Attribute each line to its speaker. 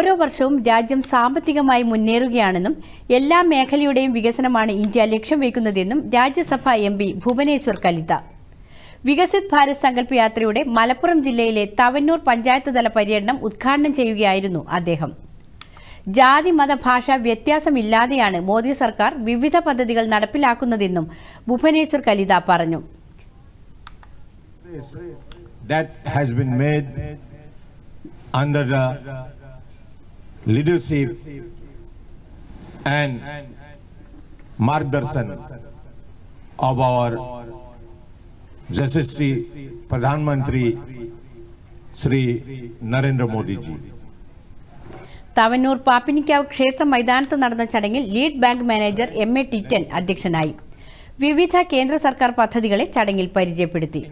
Speaker 1: ഓരോ വർഷവും രാജ്യം സാമ്പത്തികമായി മുന്നേറുകയാണെന്നും എല്ലാ മേഖലയുടെയും വികസനമാണ് ഇന്ത്യ ലക്ഷ്യം വയ്ക്കുന്നതെന്നും രാജ്യസഭ എം പി ഭുവനേശ്വർ കലിത വികസിത് ഭാരത് സങ്കല്പ യാത്രയുടെ മലപ്പുറം ജില്ലയിലെ തവന്നൂർ പഞ്ചായത്ത് തല പര്യടനം ഉദ്ഘാടനം ചെയ്യുകയായിരുന്നു അദ്ദേഹം ജാതി മത ഭാഷ വ്യത്യാസമില്ലാതെയാണ് മോദി സർക്കാർ വിവിധ പദ്ധതികൾ നടപ്പിലാക്കുന്നതെന്നും ഭുവനേശ്വർ കലിത പറഞ്ഞു
Speaker 2: That has been made under the leadership and Mardarshan of our Jasasri
Speaker 3: Pradhan Mantri
Speaker 4: Sri Narendra Modi ji.
Speaker 1: Thavanur പാപ്പിനിക്കാവ് ക്ഷേത്ര മൈതാനത്ത് നടന്ന ചടങ്ങിൽ lead bank manager M A Tittan അധ്യക്ഷനായി വിവിധ കേന്ദ്ര സർക്കാർ പദ്ധതികളെ ചടങ്ങിൽ പരിചയപ്പെടുത്തി